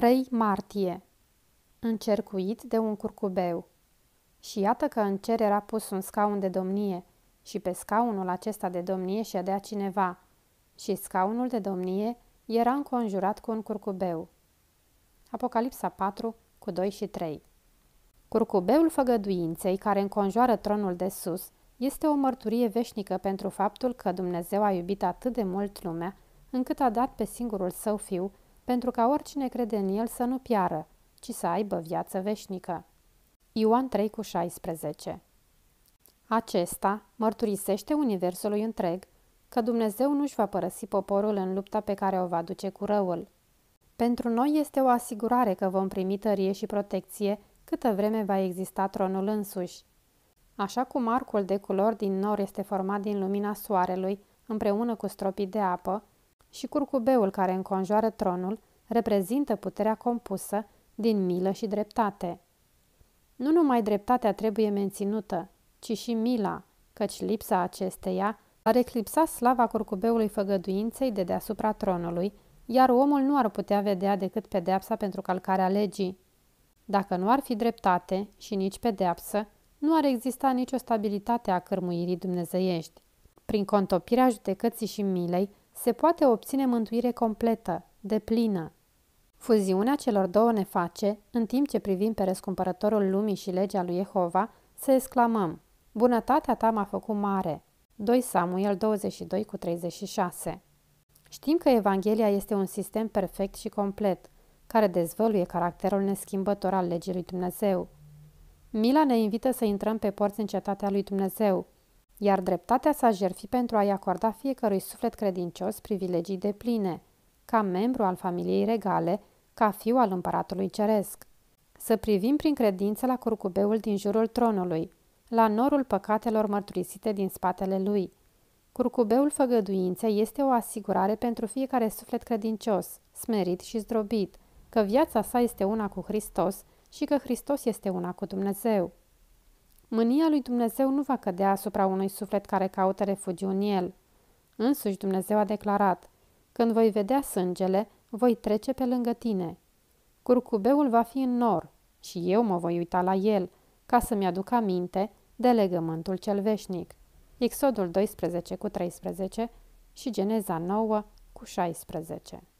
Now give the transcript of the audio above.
3 martie Încercuit de un curcubeu Și iată că în cer era pus un scaun de domnie și pe scaunul acesta de domnie ședea cineva și scaunul de domnie era înconjurat cu un curcubeu. Apocalipsa 4 cu 2 și 3 Curcubeul făgăduinței care înconjoară tronul de sus este o mărturie veșnică pentru faptul că Dumnezeu a iubit atât de mult lumea încât a dat pe singurul său fiu pentru ca oricine crede în el să nu piară, ci să aibă viață veșnică. Ioan 3 cu 16 Acesta mărturisește universului întreg că Dumnezeu nu-și va părăsi poporul în lupta pe care o va duce cu răul. Pentru noi este o asigurare că vom primi tărie și protecție câtă vreme va exista tronul însuși. Așa cum arcul de culori din nor este format din lumina soarelui împreună cu stropii de apă, și curcubeul care înconjoară tronul reprezintă puterea compusă din milă și dreptate. Nu numai dreptatea trebuie menținută, ci și mila, căci lipsa acesteia ar eclipsa slava curcubeului făgăduinței de deasupra tronului, iar omul nu ar putea vedea decât pedeapsa pentru calcarea legii. Dacă nu ar fi dreptate și nici pedeapsă, nu ar exista nicio stabilitate a cărmuirii dumnezeiești. Prin contopirea judecății și milei, se poate obține mântuire completă, deplină. Fuziunea celor două ne face, în timp ce privim pe răscumpărătorul lumii și legea lui Jehova, să exclamăm, Bunătatea ta m-a făcut mare. 2 Samuel 22 cu 36 Știm că Evanghelia este un sistem perfect și complet, care dezvăluie caracterul neschimbător al legii lui Dumnezeu. Mila ne invită să intrăm pe porți în cetatea lui Dumnezeu, iar dreptatea s-a jertfit pentru a-i acorda fiecărui suflet credincios privilegii de pline, ca membru al familiei regale, ca fiu al împăratului ceresc. Să privim prin credință la curcubeul din jurul tronului, la norul păcatelor mărturisite din spatele lui. Curcubeul făgăduinței este o asigurare pentru fiecare suflet credincios, smerit și zdrobit, că viața sa este una cu Hristos și că Hristos este una cu Dumnezeu. Mânia lui Dumnezeu nu va cădea asupra unui suflet care caută refugiu în el. Însuși Dumnezeu a declarat, când voi vedea sângele, voi trece pe lângă tine. Curcubeul va fi în nor și eu mă voi uita la el, ca să-mi aduc aminte de legământul cel veșnic. Exodul 12 cu 13 și Geneza 9 cu 16